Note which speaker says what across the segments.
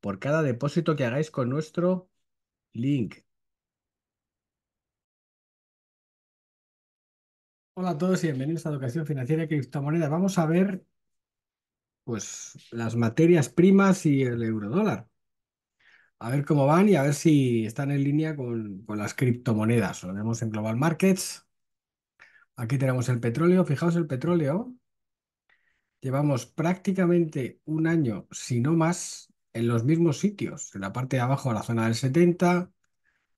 Speaker 1: por cada depósito que hagáis con nuestro link. Hola a todos y bienvenidos a Educación Financiera y Criptomonedas. Vamos a ver pues, las materias primas y el eurodólar. A ver cómo van y a ver si están en línea con, con las criptomonedas. Lo vemos en Global Markets. Aquí tenemos el petróleo. Fijaos el petróleo. Llevamos prácticamente un año, si no más, en los mismos sitios, en la parte de abajo la zona del 70,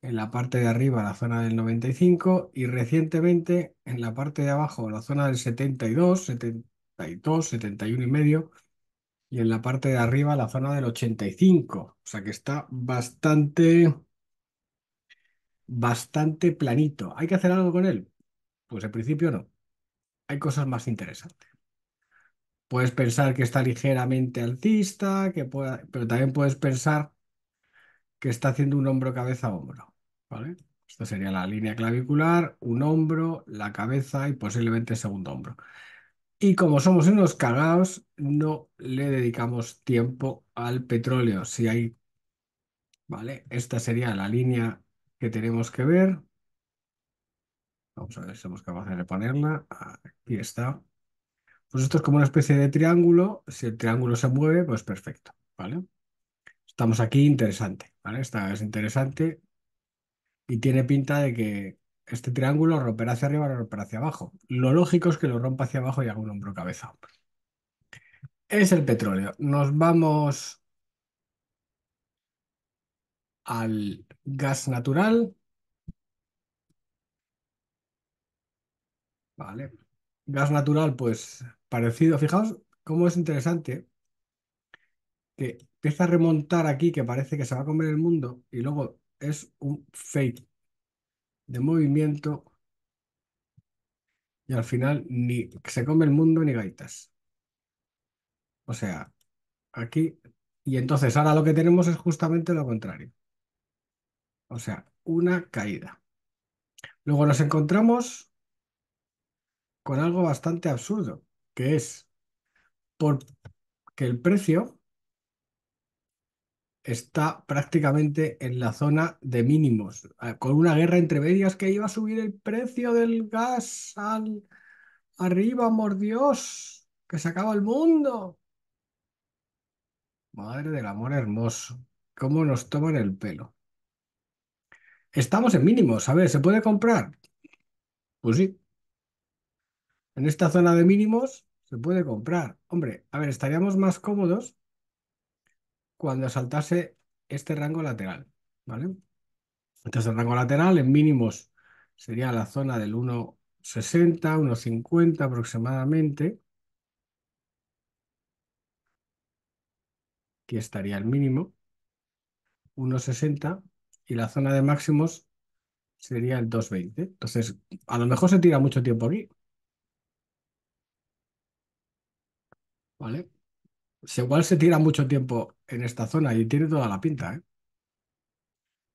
Speaker 1: en la parte de arriba la zona del 95 y recientemente en la parte de abajo la zona del 72, 72, 71 y medio y en la parte de arriba la zona del 85, o sea que está bastante bastante planito. ¿Hay que hacer algo con él? Pues al principio no. Hay cosas más interesantes. Puedes pensar que está ligeramente alcista, que pero también puedes pensar que está haciendo un hombro cabeza hombro. ¿vale? Esto sería la línea clavicular, un hombro, la cabeza y posiblemente el segundo hombro. Y como somos unos cagados, no le dedicamos tiempo al petróleo. Si hay, ¿vale? Esta sería la línea que tenemos que ver. Vamos a ver si somos capaces de ponerla. Aquí está. Pues esto es como una especie de triángulo. Si el triángulo se mueve, pues perfecto, ¿vale? Estamos aquí interesante, ¿vale? Esta es interesante y tiene pinta de que este triángulo romperá hacia arriba o romperá hacia abajo. Lo lógico es que lo rompa hacia abajo y haga un hombro cabeza. Es el petróleo. Nos vamos al gas natural. Vale. Gas natural, pues parecido. Fijaos cómo es interesante que empieza a remontar aquí, que parece que se va a comer el mundo, y luego es un fake de movimiento, y al final ni se come el mundo ni gaitas. O sea, aquí, y entonces ahora lo que tenemos es justamente lo contrario. O sea, una caída. Luego nos encontramos con algo bastante absurdo, que es porque el precio está prácticamente en la zona de mínimos, ah, con una guerra entre medias que iba a subir el precio del gas al arriba, Dios, que se acaba el mundo. Madre del amor hermoso, cómo nos toman el pelo. Estamos en mínimos, a ver, ¿se puede comprar? Pues sí, en esta zona de mínimos se puede comprar. Hombre, a ver, estaríamos más cómodos cuando saltase este rango lateral, ¿vale? Entonces el rango lateral en mínimos sería la zona del 1,60, 1,50 aproximadamente. Aquí estaría el mínimo, 1,60, y la zona de máximos sería el 2,20. Entonces, a lo mejor se tira mucho tiempo aquí, ¿vale? Se, igual se tira mucho tiempo en esta zona y tiene toda la pinta, ¿eh?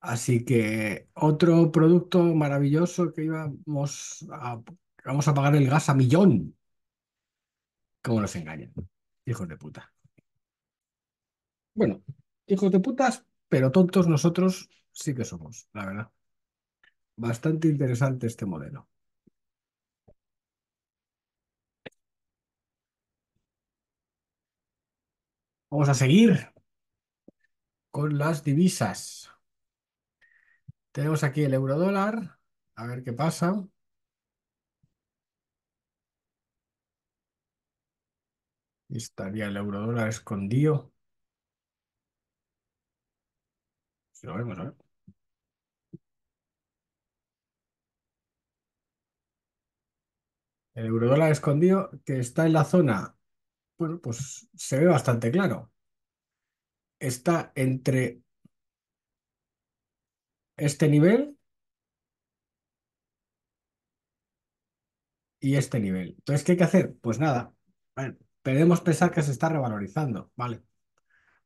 Speaker 1: Así que otro producto maravilloso que íbamos a, vamos a pagar el gas a millón. ¿Cómo nos engañan? Hijos de puta. Bueno, hijos de putas, pero tontos nosotros sí que somos, la verdad. Bastante interesante este modelo. Vamos a seguir con las divisas. Tenemos aquí el euro dólar. A ver qué pasa. Estaría el euro dólar escondido. Si pues lo vemos, a ver. El escondido que está en la zona bueno, pues se ve bastante claro. Está entre este nivel y este nivel. Entonces, ¿qué hay que hacer? Pues nada, podemos pensar que se está revalorizando, ¿vale?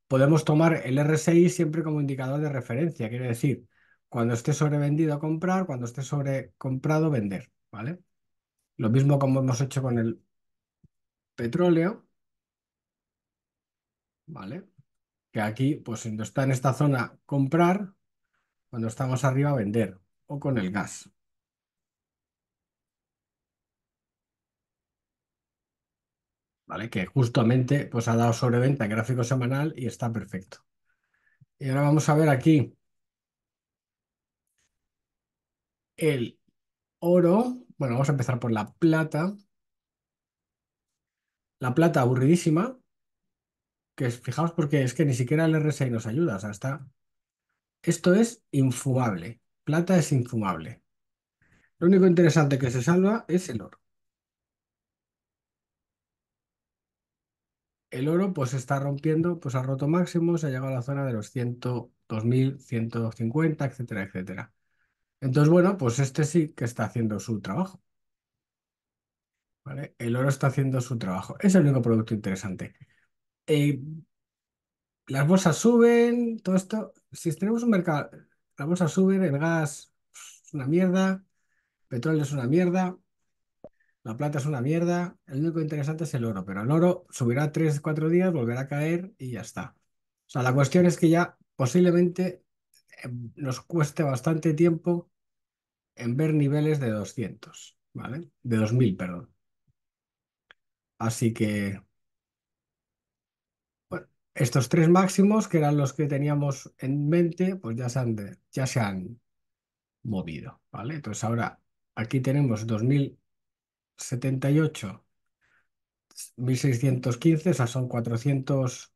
Speaker 1: Podemos tomar el RSI siempre como indicador de referencia, quiere decir, cuando esté sobrevendido comprar, cuando esté sobrecomprado vender, ¿vale? Lo mismo como hemos hecho con el petróleo, ¿vale? Que aquí, pues cuando está en esta zona, comprar, cuando estamos arriba, vender, o con el gas. ¿Vale? Que justamente pues, ha dado sobreventa en gráfico semanal y está perfecto. Y ahora vamos a ver aquí el oro. Bueno, vamos a empezar por la plata. La plata aburridísima, fijaos porque es que ni siquiera el RSI nos ayuda, Esto es infumable, plata es infumable. Lo único interesante que se salva es el oro. El oro pues está rompiendo, pues ha roto máximo, se ha llegado a la zona de los 102.150 etcétera, etcétera. Entonces, bueno, pues este sí que está haciendo su trabajo. ¿Vale? El oro está haciendo su trabajo. Es el único producto interesante. Eh, las bolsas suben, todo esto. Si tenemos un mercado, las bolsas suben, el gas es una mierda, el petróleo es una mierda, la plata es una mierda. El único interesante es el oro, pero el oro subirá 3, 4 días, volverá a caer y ya está. O sea, la cuestión es que ya posiblemente eh, nos cueste bastante tiempo en ver niveles de 200, ¿vale? De 2000, perdón. Así que estos tres máximos, que eran los que teníamos en mente, pues ya se han, movido, ¿vale? Entonces ahora aquí tenemos 2078, 1615, o sea, son 460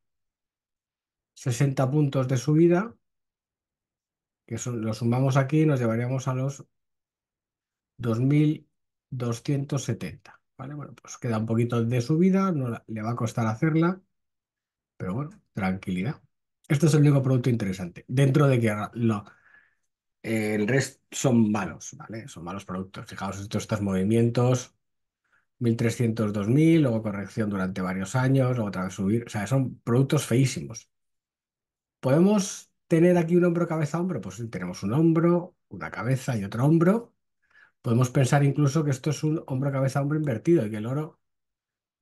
Speaker 1: puntos de subida, que son, lo sumamos aquí y nos llevaríamos a los 2270, ¿vale? Bueno, pues queda un poquito de subida, no le va a costar hacerla, pero bueno, tranquilidad. Esto es el único producto interesante. Dentro de que el resto son malos, ¿vale? Son malos productos. Fijaos estos, estos movimientos, 1300, 2000, luego corrección durante varios años, luego otra vez subir. O sea, son productos feísimos. ¿Podemos tener aquí un hombro, cabeza, hombro? Pues tenemos un hombro, una cabeza y otro hombro. Podemos pensar incluso que esto es un hombro, cabeza, hombro invertido y que el oro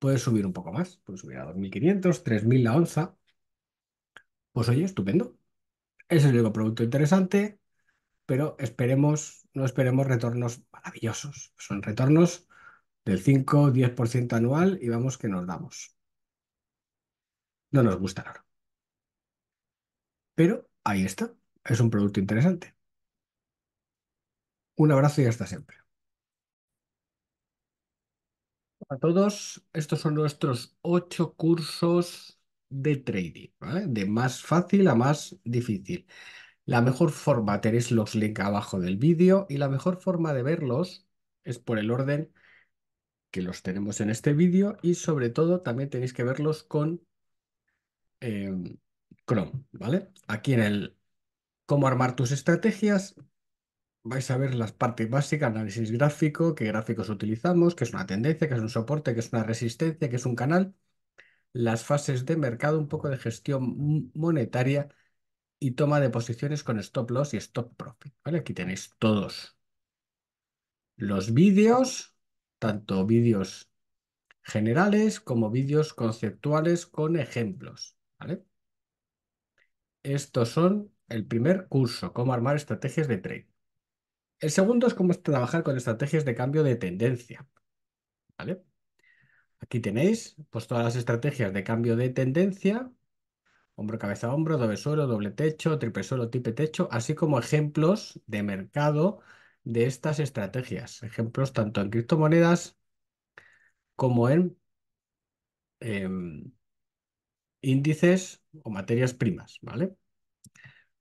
Speaker 1: puedes subir un poco más, puedes subir a 2.500, 3.000 la onza. Pues oye, estupendo. es el único producto interesante, pero esperemos, no esperemos retornos maravillosos. Son retornos del 5-10% anual y vamos que nos damos. No nos gusta el oro. Pero ahí está, es un producto interesante. Un abrazo y hasta siempre. todos. Estos son nuestros ocho cursos de trading, De más fácil a más difícil. La mejor forma, tenéis los links abajo del vídeo y la mejor forma de verlos es por el orden que los tenemos en este vídeo y sobre todo también tenéis que verlos con eh, Chrome, ¿vale? Aquí en el cómo armar tus estrategias vais a ver las partes básicas, análisis gráfico, qué gráficos utilizamos, qué es una tendencia, qué es un soporte, qué es una resistencia, qué es un canal, las fases de mercado, un poco de gestión monetaria y toma de posiciones con stop loss y stop profit. Aquí tenéis todos los vídeos, tanto vídeos generales como vídeos conceptuales con ejemplos. ¿vale? Estos son el primer curso, cómo armar estrategias de trade. El segundo es cómo trabajar con estrategias de cambio de tendencia. ¿Vale? Aquí tenéis pues, todas las estrategias de cambio de tendencia, hombro, cabeza, hombro, doble suelo, doble techo, triple suelo, tipe techo, así como ejemplos de mercado de estas estrategias. Ejemplos tanto en criptomonedas como en em, índices o materias primas, ¿vale?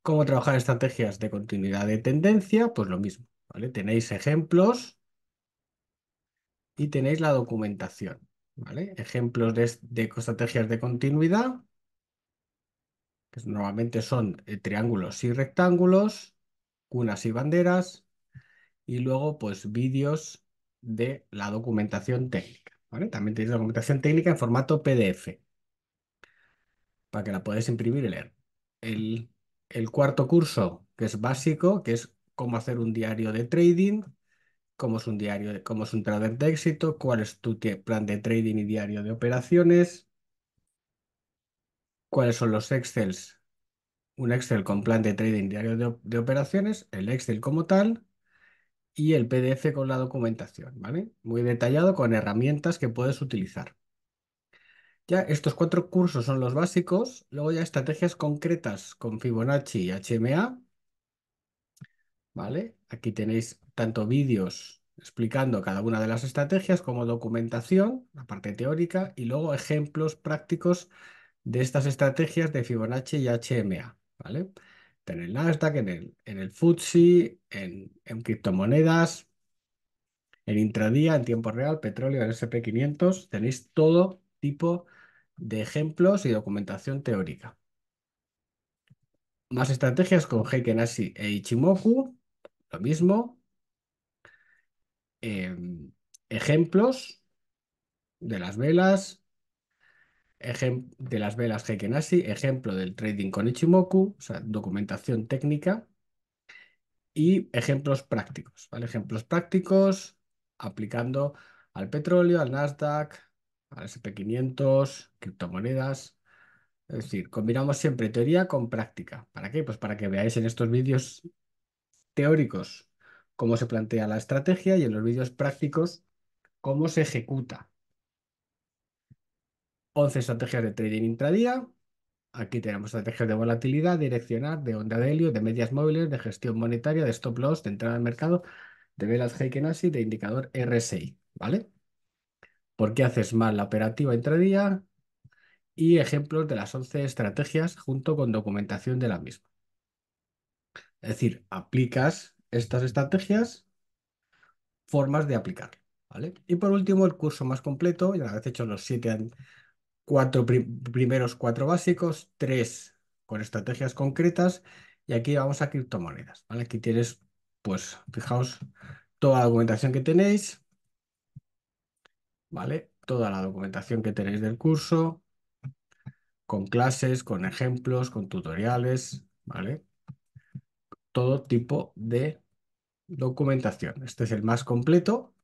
Speaker 1: ¿Cómo trabajar estrategias de continuidad de tendencia? Pues lo mismo. Tenéis ejemplos y tenéis la documentación, ¿vale? Ejemplos de, estrategias de continuidad, que normalmente son eh, triángulos y rectángulos, cunas y banderas, y luego pues vídeos de la documentación técnica, También tenéis documentación técnica en formato PDF, para que la podáis imprimir y leer. El, el cuarto curso, que es básico, que es cómo hacer un diario de trading, cómo es un diario, cómo es un trader de éxito, cuál es tu plan de trading y diario de operaciones, cuáles son los Excels, un Excel con plan de trading y diario de, de operaciones, el Excel como tal y el PDF con la documentación, ¿vale? Muy detallado con herramientas que puedes utilizar. Ya estos cuatro cursos son los básicos, luego ya estrategias concretas con Fibonacci y HMA, ¿vale? Aquí tenéis tanto vídeos explicando cada una de las estrategias como documentación, la parte teórica, y luego ejemplos prácticos de estas estrategias de Fibonacci y HMA, ¿vale? En el Nasdaq, en el, en en, en criptomonedas, en intradía, en tiempo real, petróleo, en SP500, tenéis todo tipo de ejemplos y documentación teórica. Más estrategias con Heiken Ashi e Ichimoku, lo mismo. Em, ejemplos de las velas. Ejem de las velas Heikenasi, ejemplo del trading con Ichimoku, documentación técnica y ejemplos prácticos, Ejemplos prácticos aplicando al petróleo, al Nasdaq, al SP500, criptomonedas. Es decir, combinamos siempre teoría con práctica. ¿Para qué? Pues para que veáis en estos vídeos teóricos cómo se plantea la estrategia y en los vídeos prácticos cómo se ejecuta. 11 estrategias de trading intradía. Aquí tenemos estrategias de volatilidad, direccionar, de onda de helio, de medias móviles, de gestión monetaria, de stop loss, de entrada al mercado, de velas Heikenasi, de indicador RSI, ¿vale? ¿Por qué haces mal la operativa intradía? Y ejemplos de las 11 estrategias junto con documentación de la misma. Es decir, aplicas estas estrategias, formas de aplicar. ¿vale? Y por último, el curso más completo, ya una vez hecho los siete, cuatro primeros cuatro básicos, tres con estrategias concretas, y aquí vamos a criptomonedas. ¿vale? Aquí tienes, pues, fijaos, toda la documentación que tenéis, ¿vale? Toda la documentación que tenéis del curso, con clases, con ejemplos, con tutoriales, ¿vale? todo tipo de documentación. Este es el más completo.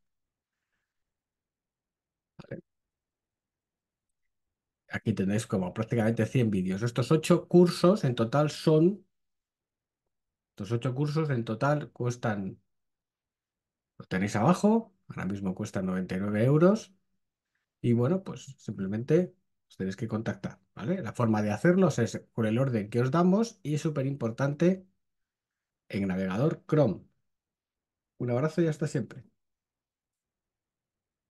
Speaker 1: Aquí tenéis como prácticamente 100 vídeos. Estos ocho cursos en total son... Estos ocho cursos en total cuestan... Lo tenéis abajo. Ahora mismo cuestan 99 euros. Y bueno, pues simplemente os tenéis que contactar. ¿vale? La forma de hacerlos es con el orden que os damos y es súper importante en navegador Chrome. Un abrazo y hasta siempre.